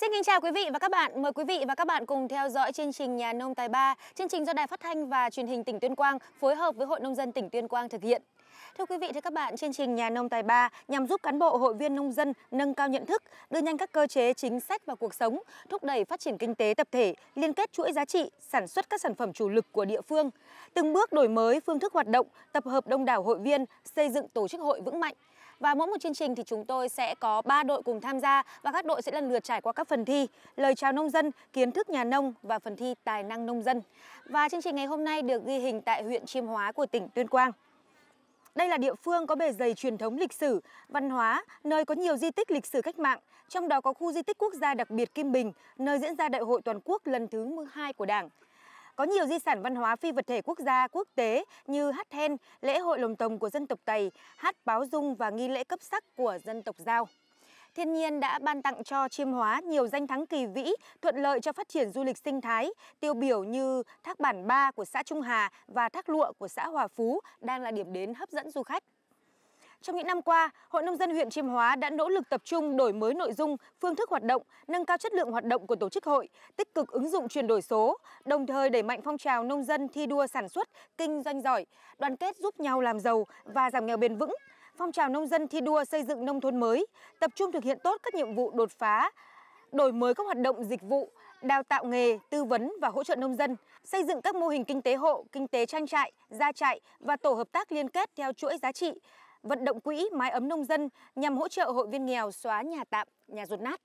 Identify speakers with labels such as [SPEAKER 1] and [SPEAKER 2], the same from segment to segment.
[SPEAKER 1] Xin kính chào quý vị và các bạn. Mời quý vị và các bạn cùng theo dõi chương trình Nhà nông tài ba, chương trình do Đài Phát thanh và Truyền hình tỉnh Tuyên Quang phối hợp với Hội nông dân tỉnh Tuyên Quang thực hiện. Thưa quý vị và các bạn, chương trình Nhà nông tài ba nhằm giúp cán bộ hội viên nông dân nâng cao nhận thức, đưa nhanh các cơ chế chính sách vào cuộc sống, thúc đẩy phát triển kinh tế tập thể, liên kết chuỗi giá trị, sản xuất các sản phẩm chủ lực của địa phương, từng bước đổi mới phương thức hoạt động, tập hợp đông đảo hội viên, xây dựng tổ chức hội vững mạnh, và mỗi một chương trình thì chúng tôi sẽ có 3 đội cùng tham gia và các đội sẽ lần lượt trải qua các phần thi Lời chào nông dân, kiến thức nhà nông và phần thi tài năng nông dân. Và chương trình ngày hôm nay được ghi hình tại huyện Chiêm Hóa của tỉnh Tuyên Quang. Đây là địa phương có bề dày truyền thống lịch sử, văn hóa, nơi có nhiều di tích lịch sử cách mạng, trong đó có khu di tích quốc gia đặc biệt Kim Bình, nơi diễn ra Đại hội toàn quốc lần thứ 2 của Đảng. Có nhiều di sản văn hóa phi vật thể quốc gia, quốc tế như hát then, lễ hội lồng tồng của dân tộc Tày, hát báo dung và nghi lễ cấp sắc của dân tộc Giao. Thiên nhiên đã ban tặng cho Chiêm Hóa nhiều danh thắng kỳ vĩ, thuận lợi cho phát triển du lịch sinh thái, tiêu biểu như Thác Bản Ba của xã Trung Hà và Thác Lụa của xã Hòa Phú đang là điểm đến hấp dẫn du khách. Trong những năm qua, Hội Nông dân huyện Chiêm Hóa đã nỗ lực tập trung đổi mới nội dung, phương thức hoạt động, nâng cao chất lượng hoạt động của tổ chức hội, tích cực ứng dụng chuyển đổi số, đồng thời đẩy mạnh phong trào nông dân thi đua sản xuất, kinh doanh giỏi, đoàn kết giúp nhau làm giàu và giảm nghèo bền vững. Phong trào nông dân thi đua xây dựng nông thôn mới, tập trung thực hiện tốt các nhiệm vụ đột phá, đổi mới các hoạt động dịch vụ, đào tạo nghề, tư vấn và hỗ trợ nông dân, xây dựng các mô hình kinh tế hộ, kinh tế trang trại, gia trại và tổ hợp tác liên kết theo chuỗi giá trị, vận động quỹ mái ấm nông dân nhằm hỗ trợ hội viên nghèo xóa nhà tạm, nhà rột nát.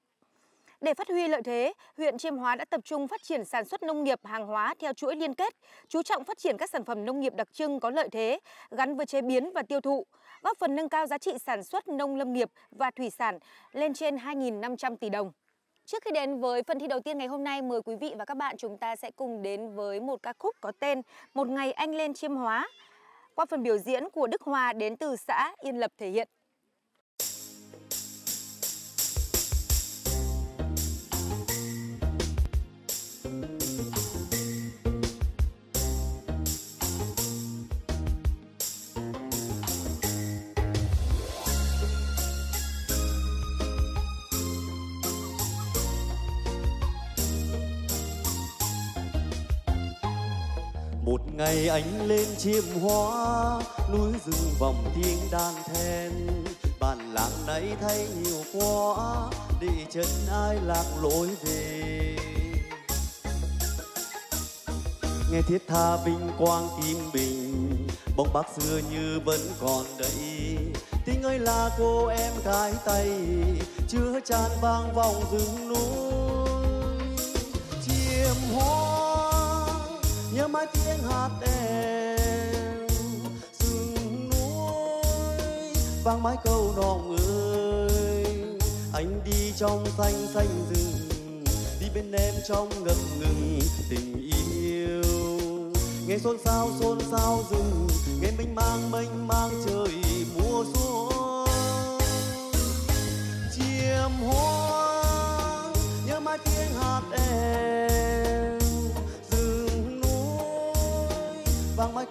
[SPEAKER 1] Để phát huy lợi thế, huyện Chiêm Hóa đã tập trung phát triển sản xuất nông nghiệp hàng hóa theo chuỗi liên kết, chú trọng phát triển các sản phẩm nông nghiệp đặc trưng có lợi thế, gắn với chế biến và tiêu thụ, góp phần nâng cao giá trị sản xuất nông lâm nghiệp và thủy sản lên trên 2.500 tỷ đồng. Trước khi đến với phần thi đầu tiên ngày hôm nay, mời quý vị và các bạn chúng ta sẽ cùng đến với một ca khúc có tên Một ngày anh lên Chiêm Hóa qua phần biểu diễn của Đức Hoa đến từ xã Yên Lập thể hiện.
[SPEAKER 2] một ngày anh lên chiêm hóa núi rừng vòng tiếng đàn then bản làng này thay nhiều quá đi chân ai lạc lối về nghe thiết tha vinh quang kim bình bóng bác xưa như vẫn còn đây tình ơi là cô em cái tay chưa tràn vang vòng rừng núi chiêm hoa mãi tiếng hát em rừng núi vang mãi câu nọ người anh đi trong xanh xanh rừng đi bên em trong ngập ngừng tình yêu nghe xôn xao xôn xao rừng nghe mênh mang mênh mang trời mùa xuân chiêm hoa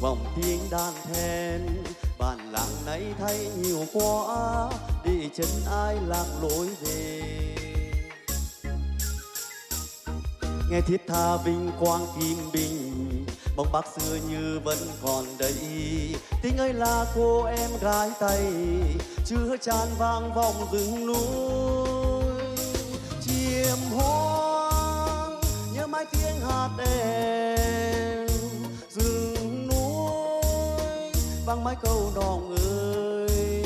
[SPEAKER 2] vòng tiếng đàn then bản làng nay thay nhiều quá đi chân ai lạc lối về nghe thiết tha vinh quang kim bình bóng bác xưa như vẫn còn đây tiếng ấy là cô em gái tây chưa tràn vang vọng rừng núi chiêm hoang nhớ mãi tiếng hạt em nói câu non ơi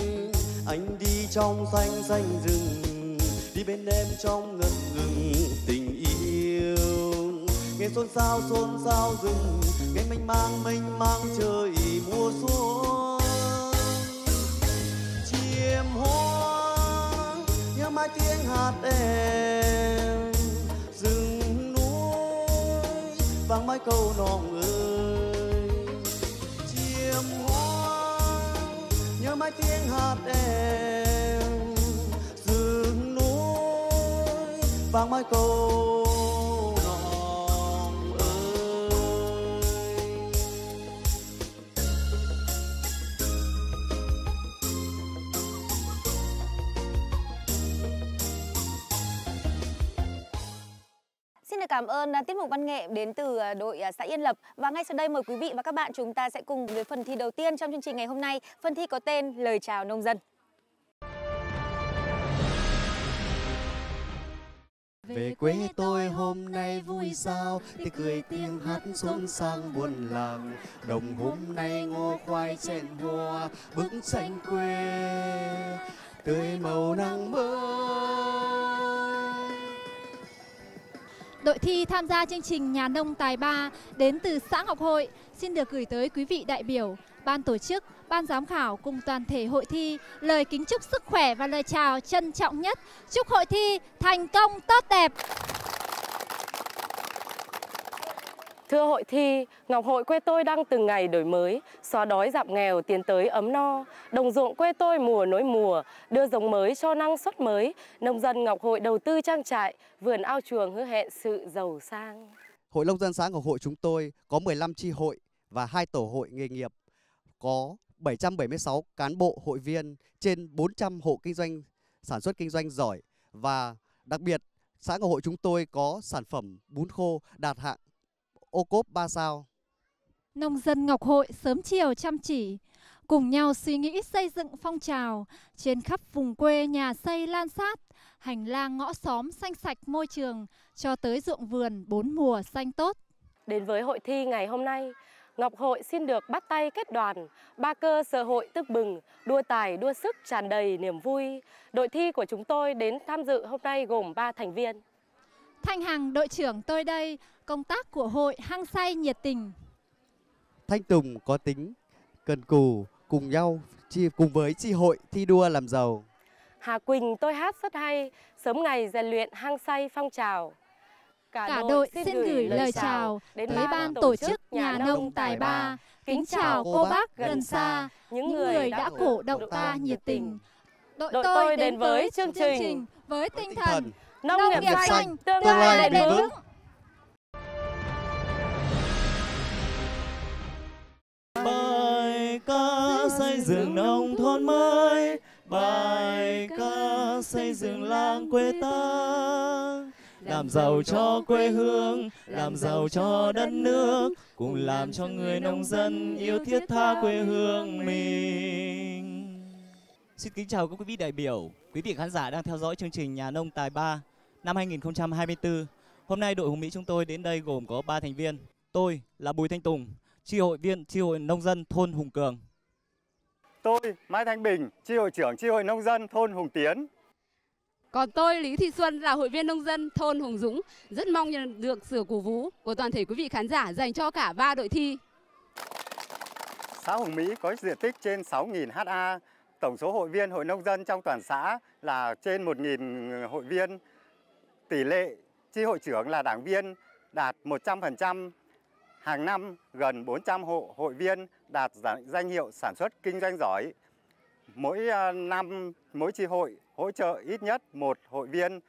[SPEAKER 2] anh đi trong xanh xanh rừng đi bên em trong ngập ngừng tình yêu nghe xôn xao xôn xao rừng nghe mênh mang mênh mang trời mùa xuống, chiêm hoang nhớ mãi tiếng hạt em rừng núi vang mãi câu non ơi mãi tiếng hát em rừng núi vang mãi câu
[SPEAKER 1] cảm ơn à, tiết mục văn nghệ đến từ à, đội à, xã Yên Lập và ngay sau đây mời quý vị và các bạn chúng ta sẽ cùng với phần thi đầu tiên trong chương trình ngày hôm nay. Phần thi có tên Lời chào nông dân.
[SPEAKER 3] Về quê tôi hôm nay vui sao Thì cười tiếng hát xuân sang buồn làng Đồng hôm nay ngô khoai chèn hoa Bức tranh quê Tươi màu nắng mới đội thi
[SPEAKER 4] tham gia chương trình Nhà nông tài ba đến từ xã Ngọc Hội xin được gửi tới quý vị đại biểu, ban tổ chức, ban giám khảo cùng toàn thể hội thi lời kính chúc sức khỏe và lời chào trân trọng nhất. Chúc hội thi thành công tốt đẹp.
[SPEAKER 5] Thưa hội thi, Ngọc Hội quê tôi đang từng ngày đổi mới, xóa đói giảm nghèo tiến tới ấm no. Đồng ruộng quê tôi mùa nối mùa, đưa giống mới cho năng suất mới. Nông dân Ngọc Hội đầu tư trang trại, vườn ao chuồng hứa hẹn sự giàu sang.
[SPEAKER 3] Hội nông dân xã Ngọc Hội chúng tôi có 15 chi hội và hai tổ hội nghề nghiệp, có 776 cán bộ hội viên trên 400 hộ kinh doanh sản xuất kinh doanh giỏi và đặc biệt xã Ngọc Hội chúng tôi có sản phẩm bún khô đạt hạng ô cốp 3 sao.
[SPEAKER 4] Nông dân Ngọc Hội sớm chiều chăm chỉ, cùng nhau suy nghĩ xây dựng phong trào trên khắp vùng quê nhà xây lan sát, hành lang ngõ xóm xanh sạch môi trường cho tới ruộng vườn
[SPEAKER 5] bốn mùa xanh tốt. Đến với hội thi ngày hôm nay, Ngọc Hội xin được bắt tay kết đoàn, ba cơ sở hội tức bừng, đua tài, đua sức tràn đầy niềm vui. Đội thi của chúng tôi đến tham dự hôm nay gồm 3 thành viên. Thanh Hằng, đội trưởng tôi đây, công tác của hội hăng say nhiệt tình.
[SPEAKER 3] Thanh Tùng có tính, cần cù, cùng nhau, chi, cùng với chi hội thi đua làm giàu.
[SPEAKER 5] Hà Quỳnh tôi hát rất hay, sớm ngày rèn luyện hăng say phong trào. Cả, Cả đội xin, xin gửi lời chào đến tới ban tổ chức
[SPEAKER 4] nhà nông tài ba. Kính chào cô bác gần xa, những người đã cổ động ta nhiệt tình.
[SPEAKER 2] Đội tôi đến
[SPEAKER 4] với
[SPEAKER 5] chương trình với tinh thần nông, nông nghiệp, xanh, xanh tương, tương lai bền vững
[SPEAKER 6] bài ca xây dựng nông thôn mới bài ca xây dựng làng quê ta làm giàu cho quê hương, làm giàu cho đất nước, cùng làm cho người nông dân yêu thiết tha quê hương mình. Xin kính chào các quý vị đại biểu, quý vị khán giả đang theo dõi chương trình Nhà Nông Tài Ba năm 2024. Hôm nay đội Hùng Mỹ chúng tôi đến đây gồm có 3 thành viên. Tôi là Bùi Thanh Tùng, tri hội viên tri hội nông dân thôn
[SPEAKER 7] Hùng Cường. Tôi Mai Thanh Bình, tri hội trưởng tri hội nông dân thôn Hùng Tiến.
[SPEAKER 8] Còn tôi Lý Thị Xuân là hội viên nông dân thôn Hùng Dũng, rất mong nhận được sự cổ vũ của toàn thể quý vị khán giả dành cho cả ba đội thi.
[SPEAKER 7] Xã Hùng Mỹ có diện tích trên 6.000 ha, tổng số hội viên hội nông dân trong toàn xã là trên 1.000 hội viên tỷ lệ chi hội trưởng là đảng viên đạt 100%, hàng năm gần 400 hộ hội viên đạt danh hiệu sản xuất kinh doanh giỏi. Mỗi à, năm, mỗi chi hội hỗ trợ ít nhất một hội viên.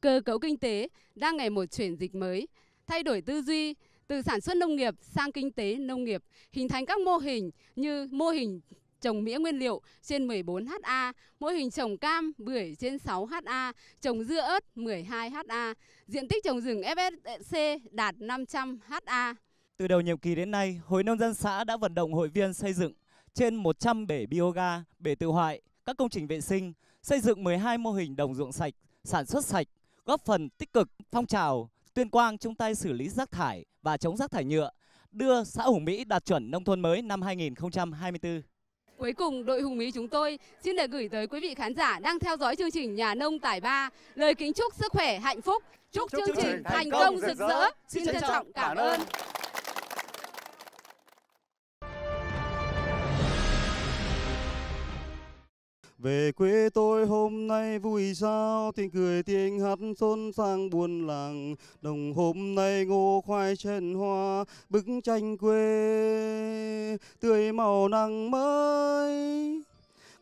[SPEAKER 8] Cơ cấu kinh tế đang ngày một chuyển dịch mới, thay đổi tư duy, từ sản xuất nông nghiệp sang kinh tế nông nghiệp, hình thành các mô hình như mô hình trồng mía nguyên liệu trên 14 ha, mô hình trồng cam bưởi trên 6 ha, trồng dưa ớt 12 ha. Diện tích trồng rừng FSC đạt 500 ha.
[SPEAKER 6] Từ đầu nhiệm kỳ đến nay, Hội Nông dân xã đã vận động hội viên xây dựng trên 100 bể bioga, bể tự hoại, các công trình vệ sinh, xây dựng 12 mô hình đồng ruộng sạch, sản xuất sạch, góp phần tích cực phong trào Tuyên Quang chung tay xử lý rác thải và chống rác thải nhựa, đưa xã Hùng Mỹ đạt chuẩn nông thôn mới năm 2024.
[SPEAKER 8] Cuối cùng, đội Hùng Ý chúng tôi xin được gửi tới quý vị khán giả đang theo dõi chương trình Nhà Nông Tải Ba lời kính chúc sức khỏe, hạnh phúc,
[SPEAKER 6] chúc, chúc chương, chương trình thành công, công rực rỡ.
[SPEAKER 8] Xin trân trọng cảm, cảm ơn.
[SPEAKER 9] Về quê tôi hôm nay vui sao, tiếng cười tiếng hát xôn sang buồn làng. Đồng hôm nay ngô khoai trên hoa, bức tranh quê tươi màu nắng mới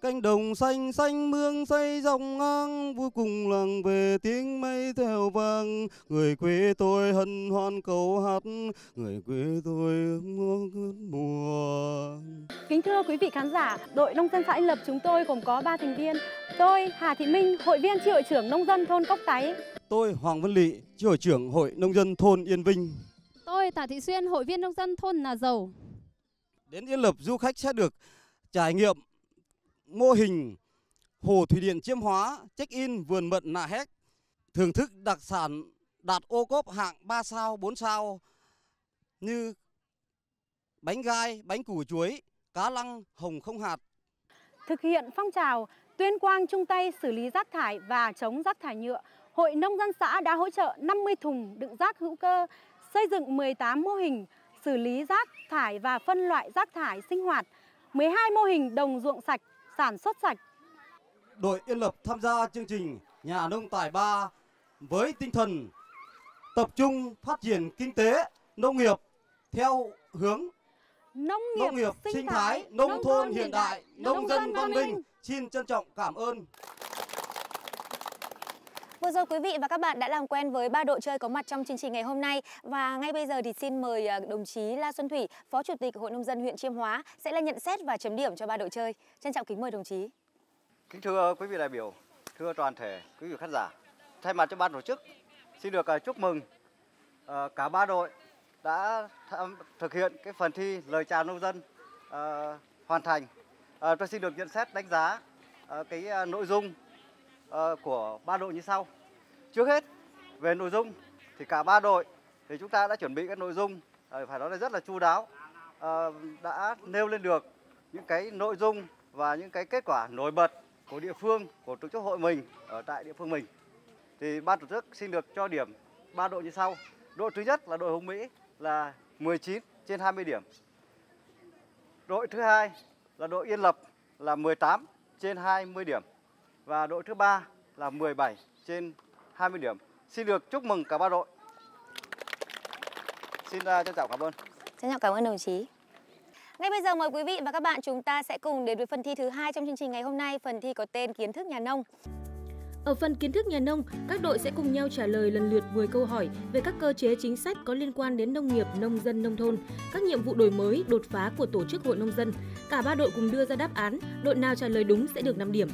[SPEAKER 9] cánh đồng xanh xanh mương xây rộng ngang vui cùng làng về tiếng mây theo vang người quê tôi hân hoan cầu hát người quê tôi mưa mùa
[SPEAKER 10] kính thưa quý vị khán giả đội nông dân xã Anh Lập chúng tôi gồm có ba thành viên tôi Hà Thị Minh hội viên chi hội trưởng nông dân thôn Cốc Táy
[SPEAKER 9] tôi Hoàng Văn Lị chi hội trưởng hội nông dân thôn Yên Vinh
[SPEAKER 10] tôi Tả Thị Xuyên hội viên nông dân thôn Nà Dầu
[SPEAKER 9] đến Yên Lập du khách sẽ được trải nghiệm mô hình hồ thủy điện Chiêm Hóa, check-in vườn mận nạ hét, thưởng thức đặc sản đạt ô cốp hạng 3 sao, 4 sao như bánh gai, bánh củ chuối, cá lăng, hồng không hạt.
[SPEAKER 10] Thực hiện phong trào Tuyên Quang chung tay xử lý rác thải và chống rác thải nhựa, Hội Nông dân xã đã hỗ trợ 50 thùng đựng rác hữu cơ, xây dựng 18 mô hình xử lý rác thải và phân loại rác thải sinh hoạt, 12 mô hình đồng ruộng sạch sản xuất sạch.
[SPEAKER 9] Đội Yên Lập tham gia chương trình Nhà nông tài ba với tinh thần tập trung phát triển kinh tế, nông nghiệp theo hướng nông nghiệp, nông nghiệp sinh, sinh thái, nông, nông thôn, thôn hiện đại, nông dân văn minh. Xin trân trọng cảm ơn.
[SPEAKER 1] Vừa rồi quý vị và các bạn đã làm quen với ba đội chơi có mặt trong chương trình ngày hôm nay và ngay bây giờ thì xin mời à, đồng chí La Xuân Thủy, Phó Chủ tịch Hội nông dân huyện Chiêm Hóa sẽ là nhận xét và chấm điểm cho ba đội chơi. Trân trọng kính mời đồng chí.
[SPEAKER 11] Kính thưa quý vị đại biểu, thưa toàn thể quý vị khán giả, thay mặt cho ban tổ chức xin được à, chúc mừng à, cả ba đội đã thực hiện cái phần thi lời chào nông dân hoàn thành. Tôi xin được nhận xét đánh giá cái nội dung Ờ, của ba đội như sau. Trước hết về nội dung thì cả ba đội thì chúng ta đã chuẩn bị các nội dung ờ, phải nói là rất là chu đáo, ờ, đã nêu lên được những cái nội dung và những cái kết quả nổi bật của địa phương của tổ chức hội mình ở tại địa phương mình. Thì ban tổ chức xin được cho điểm ba đội như sau. Đội thứ nhất là đội Hồng Mỹ là 19 trên 20 điểm. Đội thứ hai là đội Yên Lập là 18 trên 20 điểm và đội thứ ba là 17 trên 20 điểm. Xin được chúc mừng cả ba đội. Xin uh, trân trọng cảm ơn. Trân trọng cảm ơn đồng
[SPEAKER 1] chí. Ngay bây giờ mời quý vị và các bạn chúng ta sẽ cùng đến với phần thi thứ hai trong chương trình ngày hôm nay, phần thi có tên Kiến thức nhà nông. Ở phần kiến thức nhà nông, các đội sẽ cùng nhau trả lời lần lượt 10 câu hỏi về các cơ chế chính sách có liên quan đến nông nghiệp, nông dân, nông thôn, các nhiệm vụ đổi mới, đột phá của tổ chức hội nông dân. Cả ba đội cùng đưa ra đáp án, đội nào trả lời đúng sẽ được 5 điểm.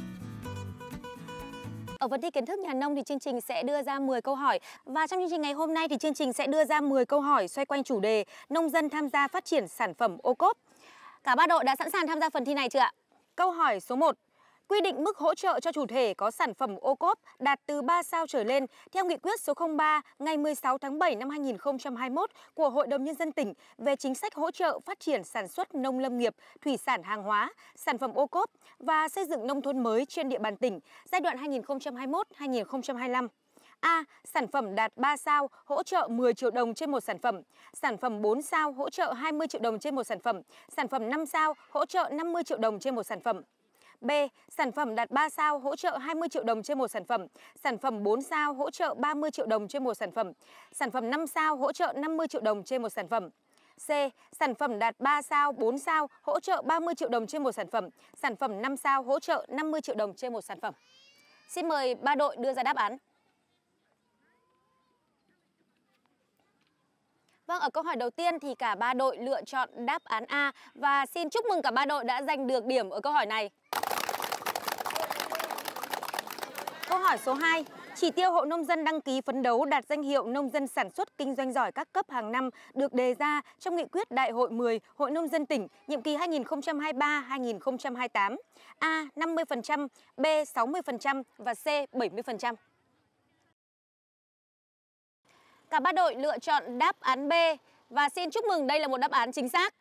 [SPEAKER 1] Ở phần thi kiến thức nhà nông thì chương trình sẽ đưa ra 10 câu hỏi và trong chương trình ngày hôm nay thì chương trình sẽ đưa ra 10 câu hỏi xoay quanh chủ đề nông dân tham gia phát triển sản phẩm ô cốp. Cả ba đội đã sẵn sàng tham gia phần thi này chưa ạ? Câu hỏi số 1 quy định mức hỗ trợ cho chủ thể có sản phẩm ô cốp đạt từ 3 sao trở lên theo nghị quyết số 03 ngày 16 tháng 7 năm 2021 của Hội đồng Nhân dân tỉnh về chính sách hỗ trợ phát triển sản xuất nông lâm nghiệp, thủy sản hàng hóa, sản phẩm ô cốp và xây dựng nông thôn mới trên địa bàn tỉnh giai đoạn 2021-2025. A. Sản phẩm đạt 3 sao hỗ trợ 10 triệu đồng trên một sản phẩm. Sản phẩm 4 sao hỗ trợ 20 triệu đồng trên một sản phẩm. Sản phẩm 5 sao hỗ trợ 50 triệu đồng trên một sản phẩm. B. Sản phẩm đạt 3 sao hỗ trợ 20 triệu đồng trên một sản phẩm. Sản phẩm 4 sao hỗ trợ 30 triệu đồng trên một sản phẩm. Sản phẩm 5 sao hỗ trợ 50 triệu đồng trên một sản phẩm. C. Sản phẩm đạt 3 sao, 4 sao hỗ trợ 30 triệu đồng trên một sản phẩm. Sản phẩm 5 sao hỗ trợ 50 triệu đồng trên một sản phẩm. Xin mời ba đội đưa ra đáp án. Vâng, ở câu hỏi đầu tiên thì cả ba đội lựa chọn đáp án A và xin chúc mừng cả ba đội đã giành được điểm ở câu hỏi này. Câu hỏi số 2. Chỉ tiêu hộ nông dân đăng ký phấn đấu đạt danh hiệu nông dân sản xuất kinh doanh giỏi các cấp hàng năm được đề ra trong nghị quyết Đại hội 10 Hội nông dân tỉnh nhiệm kỳ 2023-2028. A. 50%, B. 60% và C. 70%. Cả ba đội lựa chọn đáp án B và xin chúc mừng đây là một đáp án chính xác.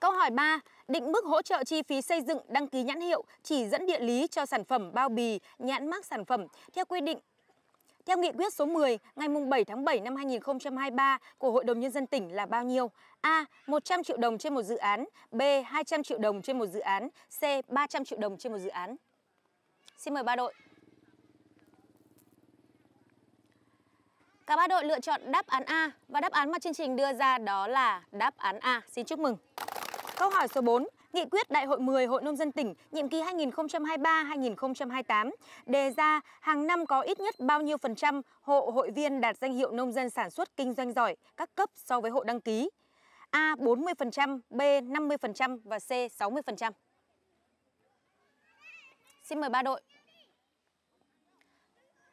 [SPEAKER 1] Câu hỏi 3 định mức hỗ trợ chi phí xây dựng đăng ký nhãn hiệu, chỉ dẫn địa lý cho sản phẩm bao bì, nhãn mác sản phẩm theo quy định theo nghị quyết số 10 ngày 7 tháng 7 năm 2023 của Hội đồng Nhân dân tỉnh là bao nhiêu? A. 100 triệu đồng trên một dự án B. 200 triệu đồng trên một dự án C. 300 triệu đồng trên một dự án Xin mời ba đội Cả ba đội lựa chọn đáp án A và đáp án mà chương trình đưa ra đó là đáp án A. Xin chúc mừng. Câu hỏi số 4. Nghị quyết Đại hội 10 Hội Nông dân tỉnh nhiệm kỳ 2023-2028 đề ra hàng năm có ít nhất bao nhiêu phần trăm hộ hội viên đạt danh hiệu nông dân sản xuất kinh doanh giỏi các cấp so với hộ đăng ký? A 40%, B 50% và C 60%. Xin mời ba đội.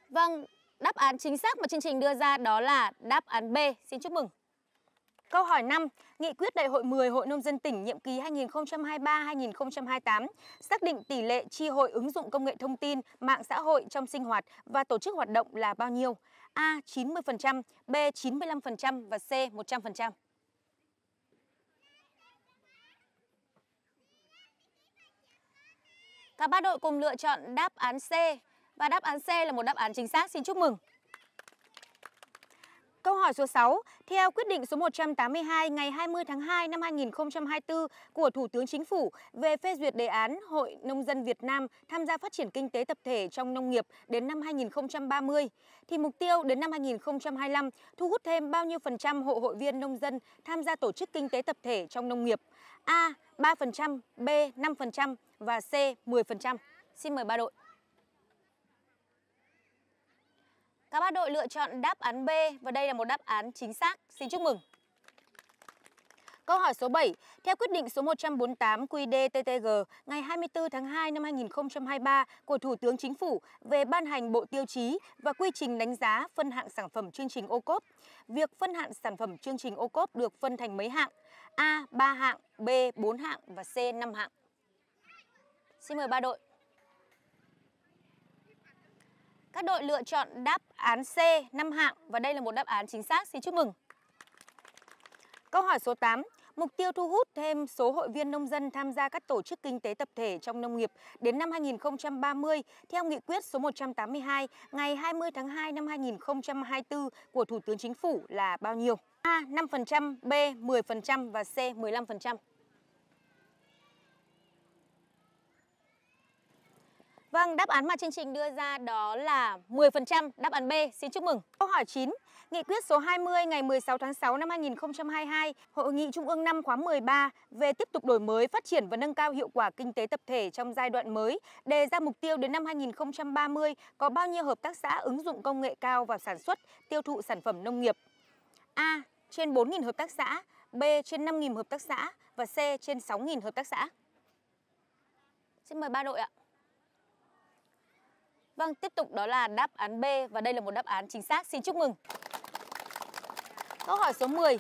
[SPEAKER 1] Vâng, đáp án chính xác mà chương trình đưa ra đó là đáp án B. Xin chúc mừng. Câu hỏi 5, Nghị quyết Đại hội 10 Hội nông dân tỉnh nhiệm kỳ 2023-2028 xác định tỷ lệ chi hội ứng dụng công nghệ thông tin, mạng xã hội trong sinh hoạt và tổ chức hoạt động là bao nhiêu? A 90%, B 95% và C 100%. Cả ba đội cùng lựa chọn đáp án C và đáp án C là một đáp án chính xác. Xin chúc mừng. Câu hỏi số 6, theo quyết định số 182 ngày 20 tháng 2 năm 2024 của Thủ tướng Chính phủ về phê duyệt đề án Hội Nông dân Việt Nam tham gia phát triển kinh tế tập thể trong nông nghiệp đến năm 2030, thì mục tiêu đến năm 2025 thu hút thêm bao nhiêu phần trăm hộ hội viên nông dân tham gia tổ chức kinh tế tập thể trong nông nghiệp? A. 3%, B. 5% và C. 10%. Xin mời ba đội. Các bác đội lựa chọn đáp án B và đây là một đáp án chính xác. Xin chúc mừng. Câu hỏi số 7. Theo quyết định số 148 QĐ-TTG ngày 24 tháng 2 năm 2023 của Thủ tướng Chính phủ về ban hành bộ tiêu chí và quy trình đánh giá phân hạng sản phẩm chương trình ô cốp, việc phân hạng sản phẩm chương trình ô cốp được phân thành mấy hạng? A. 3 hạng, B. 4 hạng và C. 5 hạng. Xin mời ba đội. Các đội lựa chọn đáp án C 5 hạng và đây là một đáp án chính xác. Xin chúc mừng. Câu hỏi số 8. Mục tiêu thu hút thêm số hội viên nông dân tham gia các tổ chức kinh tế tập thể trong nông nghiệp đến năm 2030 theo nghị quyết số 182 ngày 20 tháng 2 năm 2024 của Thủ tướng Chính phủ là bao nhiêu? A. 5%, B. 10% và C. 15%. Vâng, đáp án mà chương trình đưa ra đó là 10%, đáp án B. Xin chúc mừng. Câu hỏi 9. Nghị quyết số 20 ngày 16 tháng 6 năm 2022, Hội nghị Trung ương 5 khóa 13 về tiếp tục đổi mới, phát triển và nâng cao hiệu quả kinh tế tập thể trong giai đoạn mới, đề ra mục tiêu đến năm 2030 có bao nhiêu hợp tác xã ứng dụng công nghệ cao vào sản xuất, tiêu thụ sản phẩm nông nghiệp? A. Trên 4.000 hợp tác xã, B. Trên 5.000 hợp tác xã và C. Trên 6.000 hợp tác xã. Xin mời ba đội ạ. Vâng, tiếp tục đó là đáp án B và đây là một đáp án chính xác. Xin chúc mừng. Câu hỏi số 10.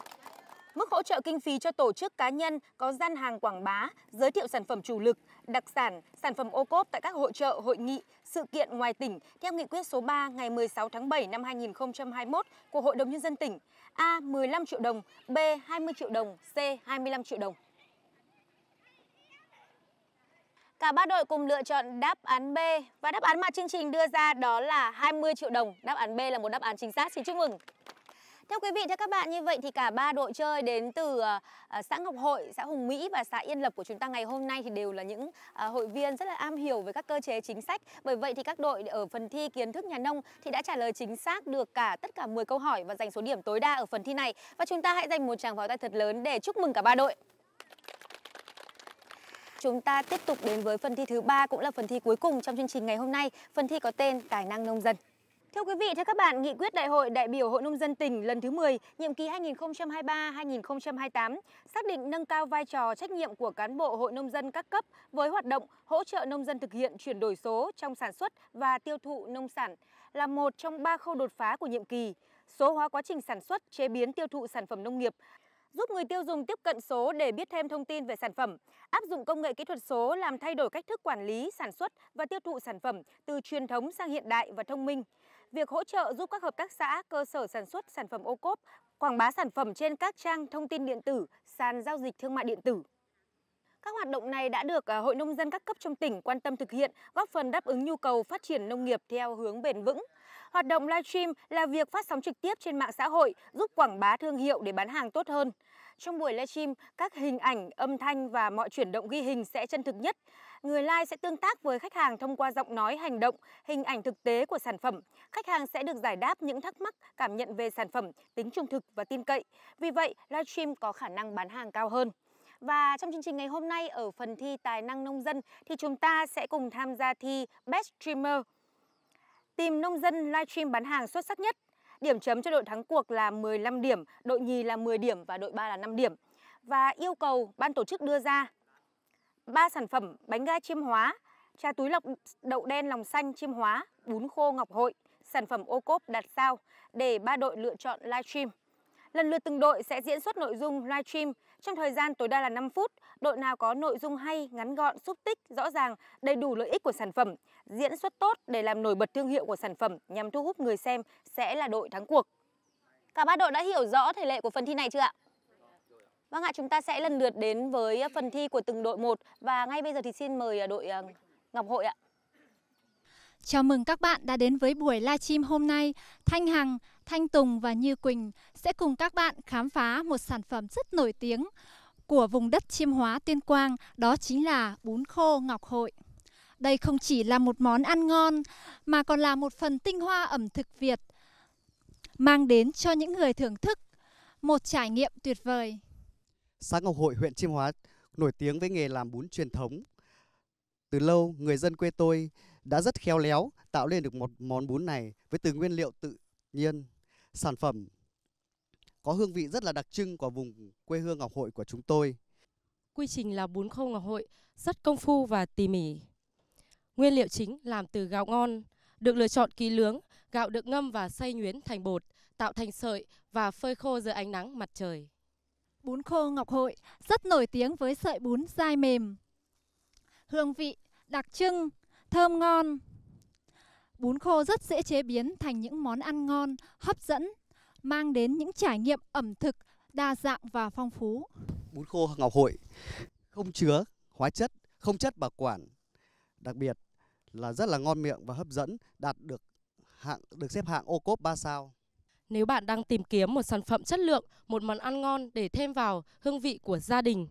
[SPEAKER 1] Mức hỗ trợ kinh phí cho tổ chức cá nhân có gian hàng quảng bá, giới thiệu sản phẩm chủ lực, đặc sản, sản phẩm ô cốp tại các hội trợ, hội nghị, sự kiện ngoài tỉnh theo nghị quyết số 3 ngày 16 tháng 7 năm 2021 của Hội đồng Nhân dân tỉnh A. 15 triệu đồng, B. 20 triệu đồng, C. 25 triệu đồng. Cả ba đội cùng lựa chọn đáp án B và đáp án mà chương trình đưa ra đó là 20 triệu đồng. Đáp án B là một đáp án chính xác, xin chúc mừng. theo quý vị, theo các bạn, như vậy thì cả ba đội chơi đến từ uh, xã Ngọc Hội, xã Hùng Mỹ và xã Yên Lập của chúng ta ngày hôm nay thì đều là những uh, hội viên rất là am hiểu về các cơ chế chính sách. Bởi vậy thì các đội ở phần thi kiến thức nhà nông thì đã trả lời chính xác được cả tất cả 10 câu hỏi và giành số điểm tối đa ở phần thi này. Và chúng ta hãy dành một tràng pháo tay thật lớn để chúc mừng cả ba đội. Chúng ta tiếp tục đến với phần thi thứ ba cũng là phần thi cuối cùng trong chương trình ngày hôm nay, phần thi có tên Tài năng nông dân. Thưa quý vị, thưa các bạn, nghị quyết Đại hội đại biểu Hội nông dân tỉnh lần thứ 10, nhiệm kỳ 2023-2028 xác định nâng cao vai trò trách nhiệm của cán bộ hội nông dân các cấp với hoạt động hỗ trợ nông dân thực hiện chuyển đổi số trong sản xuất và tiêu thụ nông sản là một trong ba khâu đột phá của nhiệm kỳ số hóa quá trình sản xuất, chế biến tiêu thụ sản phẩm nông nghiệp, giúp người tiêu dùng tiếp cận số để biết thêm thông tin về sản phẩm, áp dụng công nghệ kỹ thuật số làm thay đổi cách thức quản lý, sản xuất và tiêu thụ sản phẩm từ truyền thống sang hiện đại và thông minh. Việc hỗ trợ giúp các hợp tác xã, cơ sở sản xuất sản phẩm ô cốp quảng bá sản phẩm trên các trang thông tin điện tử, sàn giao dịch thương mại điện tử. Các hoạt động này đã được à, Hội nông dân các cấp trong tỉnh quan tâm thực hiện, góp phần đáp ứng nhu cầu phát triển nông nghiệp theo hướng bền vững. Hoạt động livestream là việc phát sóng trực tiếp trên mạng xã hội, giúp quảng bá thương hiệu để bán hàng tốt hơn. Trong buổi livestream, các hình ảnh, âm thanh và mọi chuyển động ghi hình sẽ chân thực nhất. Người live sẽ tương tác với khách hàng thông qua giọng nói, hành động, hình ảnh thực tế của sản phẩm. Khách hàng sẽ được giải đáp những thắc mắc, cảm nhận về sản phẩm, tính trung thực và tin cậy. Vì vậy, livestream có khả năng bán hàng cao hơn. Và trong chương trình ngày hôm nay ở phần thi tài năng nông dân thì chúng ta sẽ cùng tham gia thi Best Streamer. Tìm nông dân livestream bán hàng xuất sắc nhất. Điểm chấm cho đội thắng cuộc là 15 điểm, đội nhì là 10 điểm và đội ba là 5 điểm. Và yêu cầu ban tổ chức đưa ra ba sản phẩm bánh ga chiêm hóa, trà túi lọc đậu đen lòng xanh chiêm hóa, bún khô ngọc hội, sản phẩm ô cốp đặt sao để ba đội lựa chọn livestream. Lần lượt từng đội sẽ diễn xuất nội dung livestream trong thời gian tối đa là 5 phút, đội nào có nội dung hay, ngắn gọn, xúc tích, rõ ràng, đầy đủ lợi ích của sản phẩm, diễn xuất tốt để làm nổi bật thương hiệu của sản phẩm nhằm thu hút người xem sẽ là đội thắng cuộc. Cả ba đội đã hiểu rõ thể lệ của phần thi này chưa ạ? Vâng ạ, chúng ta sẽ lần lượt đến với phần thi của từng đội một và ngay bây giờ thì xin mời đội à, Ngọc Hội ạ.
[SPEAKER 4] Chào mừng các bạn đã đến với buổi livestream hôm nay. Thanh Hằng, Thanh Tùng và Như Quỳnh sẽ cùng các bạn khám phá một sản phẩm rất nổi tiếng của vùng đất chiêm hóa tuyên quang, đó chính là bún khô Ngọc Hội. Đây không chỉ là một món ăn ngon mà còn là một phần tinh hoa ẩm thực Việt mang đến cho những người thưởng thức một trải nghiệm tuyệt vời.
[SPEAKER 3] Xã Ngọc Hội huyện Chiêm Hóa nổi tiếng với nghề làm bún truyền thống. Từ lâu, người dân quê tôi đã rất khéo léo tạo lên được một món bún này với từ nguyên liệu tự nhiên, sản phẩm có hương vị rất là đặc trưng của vùng quê hương Ngọc Hội của chúng tôi.
[SPEAKER 5] Quy trình làm bún khô Ngọc Hội rất công phu và tỉ mỉ. Nguyên liệu chính làm từ gạo ngon, được lựa chọn kỹ lưỡng, gạo được ngâm và xay nhuyễn thành bột, tạo thành sợi và phơi khô dưới ánh nắng mặt trời. Bún khô Ngọc Hội rất nổi tiếng với sợi bún dai mềm.
[SPEAKER 4] Hương vị đặc trưng thơm ngon. Bún khô rất dễ chế biến thành những món ăn ngon, hấp dẫn, mang đến những trải nghiệm ẩm thực đa dạng và phong phú.
[SPEAKER 3] Bún khô Ngọc Hội không chứa hóa chất, không chất bảo quản. Đặc biệt là rất là ngon miệng và hấp dẫn, đạt được hạng được xếp hạng ô cốp 3 sao. Nếu bạn đang tìm kiếm một sản phẩm chất
[SPEAKER 5] lượng, một món ăn ngon để thêm vào hương vị của gia đình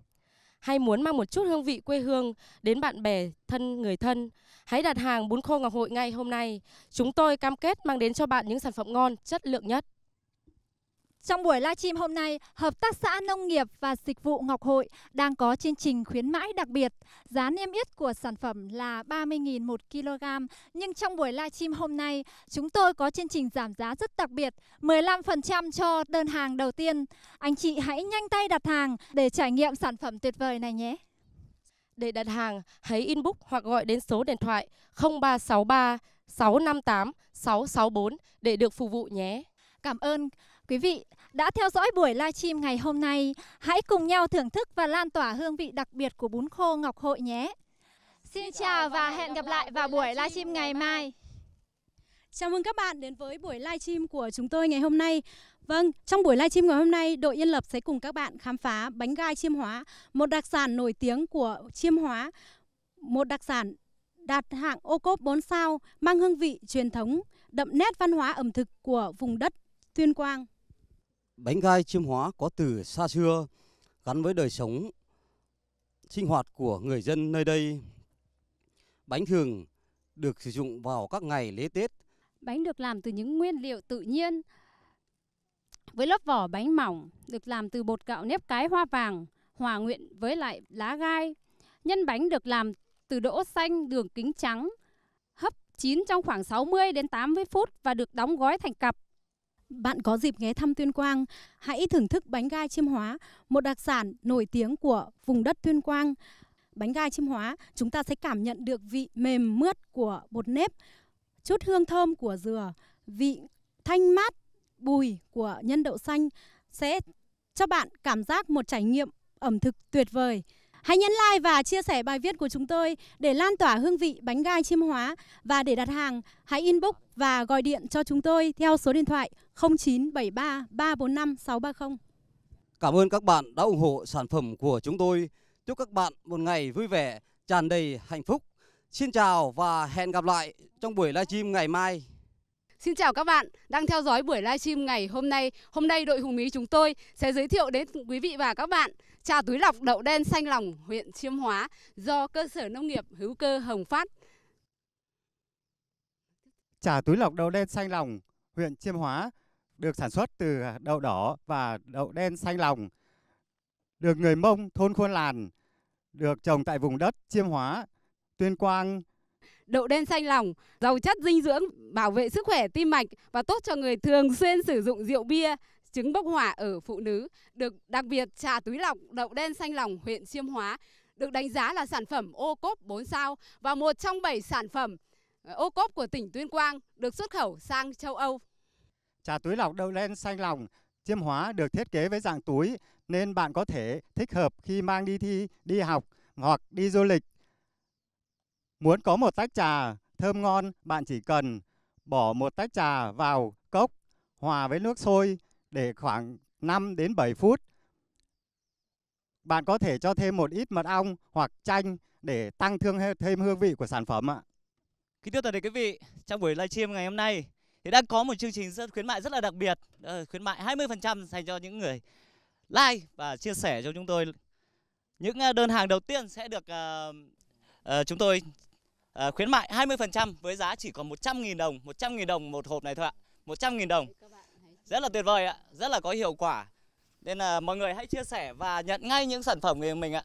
[SPEAKER 5] hay muốn mang một chút hương vị quê hương đến bạn bè, thân người thân, hãy đặt hàng bún khô Ngọc Hội ngay hôm nay. Chúng tôi cam kết mang đến cho bạn những sản phẩm ngon, chất lượng nhất. Trong buổi
[SPEAKER 4] livestream hôm nay, Hợp tác xã Nông nghiệp và Dịch vụ Ngọc Hội đang có chương trình khuyến mãi đặc biệt. Giá niêm yết của sản phẩm là 30.000 một kg. Nhưng trong buổi livestream hôm nay, chúng tôi có chương trình giảm giá rất đặc biệt, 15% cho đơn hàng đầu tiên. Anh chị hãy nhanh tay đặt hàng để trải nghiệm sản phẩm tuyệt vời này nhé.
[SPEAKER 5] Để đặt hàng, hãy inbox hoặc gọi đến số điện thoại 0363 658 664 để được phục vụ nhé. Cảm ơn Quý vị đã theo
[SPEAKER 4] dõi buổi livestream ngày hôm nay, hãy cùng nhau thưởng thức và lan tỏa hương vị đặc biệt của bún khô
[SPEAKER 10] Ngọc Hội nhé. Xin chào và hẹn gặp lại vào buổi livestream ngày mai. Chào mừng các bạn đến với buổi livestream của chúng tôi ngày hôm nay. Vâng, trong buổi livestream ngày hôm nay, đội Yên Lập sẽ cùng các bạn khám phá bánh gai Chiêm Hóa, một đặc sản nổi tiếng của Chiêm Hóa, một đặc sản đạt hạng ô cốp 4 sao, mang hương vị truyền thống, đậm nét văn hóa ẩm thực của vùng đất Tuyên Quang.
[SPEAKER 9] Bánh gai chiêm hóa có từ xa xưa gắn với đời sống sinh hoạt của người dân nơi đây. Bánh thường được sử dụng vào các ngày lễ Tết.
[SPEAKER 10] Bánh được làm từ những nguyên liệu tự nhiên với lớp vỏ bánh mỏng được làm từ bột gạo nếp cái hoa vàng hòa nguyện với lại lá gai. Nhân bánh được làm từ đỗ xanh đường kính trắng hấp chín trong khoảng 60 đến 80 phút và được đóng gói thành cặp
[SPEAKER 1] bạn có dịp
[SPEAKER 10] ghé thăm Tuyên Quang, hãy thưởng thức bánh gai chiêm hóa, một đặc sản nổi tiếng của vùng đất Tuyên Quang. Bánh gai chiêm hóa, chúng ta sẽ cảm nhận được vị mềm mướt của bột nếp, chút hương thơm của dừa, vị thanh mát bùi của nhân đậu xanh sẽ cho bạn cảm giác một trải nghiệm ẩm thực tuyệt vời. Hãy nhấn like và chia sẻ bài viết của chúng tôi để lan tỏa hương vị bánh gai chiêm hóa và để đặt hàng hãy inbox và gọi điện cho chúng tôi theo số điện thoại 0973 345 630.
[SPEAKER 9] Cảm ơn các bạn đã ủng hộ sản phẩm của chúng tôi. Chúc các bạn một ngày vui vẻ, tràn đầy hạnh phúc. Xin chào và hẹn gặp lại trong buổi livestream ngày mai.
[SPEAKER 8] Xin chào các bạn đang theo dõi buổi livestream ngày hôm nay. Hôm nay đội Hùng Ý chúng tôi sẽ giới thiệu đến quý vị và các bạn trà túi lọc đậu đen xanh lòng huyện Chiêm Hóa do cơ sở nông nghiệp hữu cơ Hồng Phát.
[SPEAKER 7] Trà túi lọc đậu đen xanh lòng huyện Chiêm Hóa được sản xuất từ à, đậu đỏ và đậu đen xanh lòng. Được người Mông thôn Khuôn Làn được trồng tại vùng đất Chiêm Hóa, Tuyên Quang. Đậu đen xanh lòng, giàu chất dinh dưỡng,
[SPEAKER 8] bảo vệ sức khỏe tim mạch và tốt cho người thường xuyên sử dụng rượu bia, trứng bốc hỏa ở phụ nữ, được đặc biệt trà túi lọc đậu đen xanh lòng huyện Chiêm Hóa được đánh giá là sản phẩm ô cốp 4 sao và một trong 7 sản phẩm ờ, ô cốp của tỉnh Tuyên Quang được xuất khẩu sang châu Âu.
[SPEAKER 7] Trà túi lọc đậu đen xanh lòng Chiêm Hóa được thiết kế với dạng túi nên bạn có thể thích hợp khi mang đi thi, đi học hoặc đi du lịch. Muốn có một tách trà thơm ngon, bạn chỉ cần bỏ một tách trà vào cốc, hòa với nước sôi để khoảng 5 đến 7 phút. Bạn có thể cho thêm một ít mật ong hoặc chanh để tăng thương thêm hương vị của sản phẩm ạ.
[SPEAKER 6] Kính thưa toàn thể quý vị, trong buổi livestream ngày hôm nay thì đang có một chương trình rất khuyến mại rất là đặc biệt, ờ, khuyến mại 20% dành cho những người like và chia sẻ cho chúng tôi. Những ờ, đơn hàng đầu tiên sẽ được uh, uh, chúng tôi uh, khuyến mại 20% với giá chỉ còn 100.000 đồng, 100.000 đồng một hộp này thôi ạ, 100.000 đồng. Rất là tuyệt vời ạ, rất là có hiệu quả. Nên là mọi người hãy chia sẻ và nhận ngay những sản phẩm của mình ạ.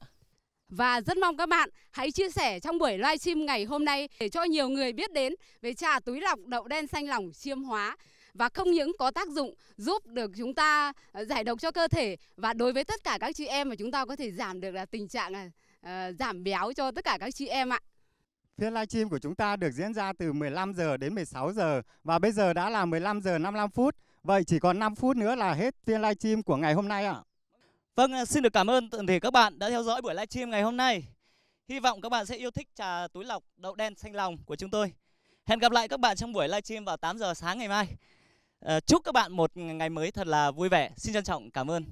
[SPEAKER 6] Và rất mong các
[SPEAKER 8] bạn hãy chia sẻ trong buổi livestream ngày hôm nay để cho nhiều người biết đến về trà túi lọc đậu đen xanh lỏng chiêm hóa và không những có tác dụng giúp được chúng ta ờ, giải độc cho cơ thể và đối với tất cả các chị em mà chúng ta có thể giảm được là tình trạng uh, giảm béo cho tất cả các chị em ạ.
[SPEAKER 7] Phiên livestream của chúng ta được diễn ra từ 15 giờ đến 16 giờ và bây giờ đã là 15 giờ 55 phút. Vậy chỉ còn 5 phút nữa là hết phiên livestream của ngày hôm nay ạ.
[SPEAKER 6] Vâng, à. Vâng, xin được cảm ơn toàn thể các bạn đã theo dõi buổi livestream ngày hôm nay. Hy vọng các bạn sẽ yêu thích trà túi lọc đậu đen xanh lòng của chúng tôi. Hẹn gặp lại các bạn trong buổi livestream vào 8 giờ sáng ngày mai. À, chúc các bạn một ngày mới thật là vui vẻ. Xin trân trọng cảm ơn.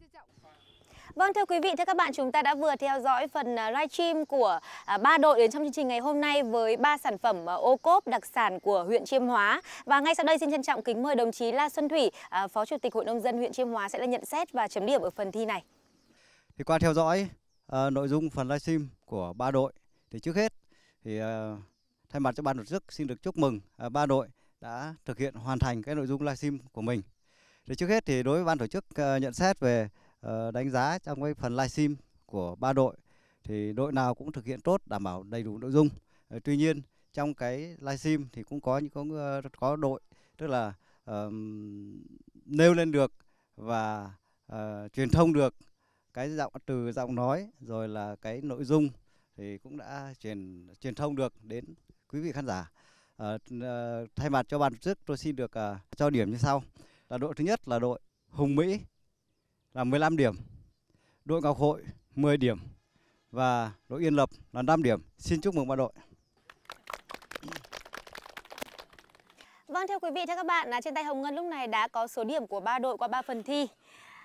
[SPEAKER 1] Vâng thưa quý vị, thưa các bạn, chúng ta đã vừa theo dõi phần à, livestream của à, ba đội đến trong chương trình ngày hôm nay với ba sản phẩm à, ô cốp đặc sản của huyện Chiêm Hóa. Và ngay sau đây xin trân trọng kính mời đồng chí La Xuân Thủy, Phó Chủ tịch Hội nông dân huyện Chiêm Hóa sẽ là nhận xét và chấm điểm ở phần thi này.
[SPEAKER 11] Thì qua theo dõi à, nội dung phần livestream của ba đội thì trước hết thì à, thay mặt cho ban tổ chức xin được chúc mừng à, ba đội đã thực hiện hoàn thành cái nội dung livestream của mình. Thì trước hết thì đối với ban tổ chức à, nhận xét về Ờ, đánh giá trong cái phần live stream của ba đội thì đội nào cũng thực hiện tốt đảm bảo đầy đủ nội dung ờ, tuy nhiên trong cái live stream thì cũng có những có ờ, có đội tức là uh, nêu lên được và uh, truyền thông được cái giọng từ giọng nói rồi là cái nội dung thì cũng đã truyền truyền thông được đến quý vị khán giả uh, thay mặt cho ban tổ chức tôi xin được uh, cho điểm như sau là đội thứ nhất là đội Hùng Mỹ là 15 điểm. Đội Ngọc Hội 10 điểm và đội Yên Lập là 5 điểm. Xin chúc mừng ba đội.
[SPEAKER 1] Vâng thưa quý vị, thưa các bạn, là trên tay Hồng Ngân lúc này đã có số điểm của ba đội qua 3 phần thi.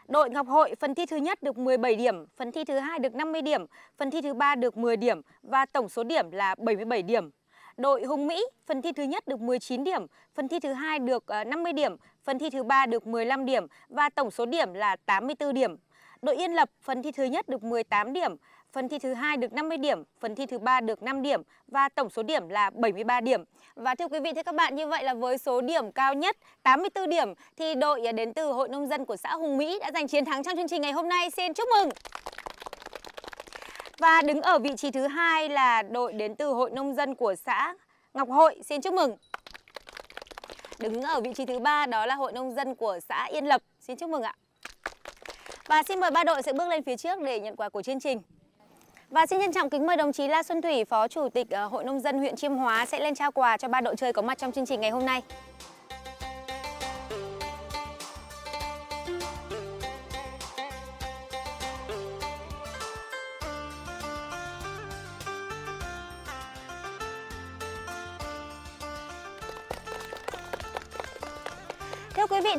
[SPEAKER 1] Đội Ngọc Hội phần thi thứ nhất được 17 điểm, phần thi thứ hai được 50 điểm, phần thi thứ ba được 10 điểm và tổng số điểm là 77 điểm. Đội Hùng Mỹ phần thi thứ nhất được 19 điểm, phần thi thứ hai được 50 ờ, điểm, phần thi thứ ba được 15 điểm và tổng số điểm là 84 điểm. Đội Yên Lập phần thi thứ nhất được 18 điểm, phần thi thứ hai được 50 điểm, phần thi thứ ba được 5 điểm và tổng số điểm là 73 điểm. Và thưa quý vị thưa các bạn như vậy là với số điểm cao nhất 84 điểm thì đội đến từ Hội nông dân của xã Hùng Mỹ đã giành chiến thắng trong chương trình ngày hôm nay. Xin chúc mừng. Và đứng ở vị trí thứ hai là đội đến từ Hội nông dân của xã Ngọc Hội. Xin chúc mừng. Đứng ở vị trí thứ ba đó là Hội Nông dân của xã Yên Lập. Xin chúc mừng ạ. Và xin mời ba đội sẽ bước lên phía trước để nhận quà của chương trình. Và xin trân trọng kính mời đồng chí La Xuân Thủy, Phó Chủ tịch ờ, Hội Nông dân huyện Chiêm Hóa sẽ lên trao quà cho ba đội chơi có mặt trong chương trình ngày hôm nay.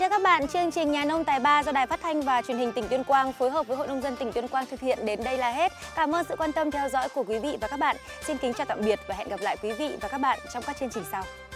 [SPEAKER 1] các bạn, chương trình Nhà nông tài ba do Đài Phát thanh và Truyền hình tỉnh Tuyên Quang phối hợp với Hội nông dân tỉnh Tuyên Quang thực hiện đến đây là hết. Cảm ơn sự quan tâm theo dõi của quý vị và các bạn. Xin kính chào tạm biệt và hẹn gặp lại quý vị và các bạn trong các chương trình sau.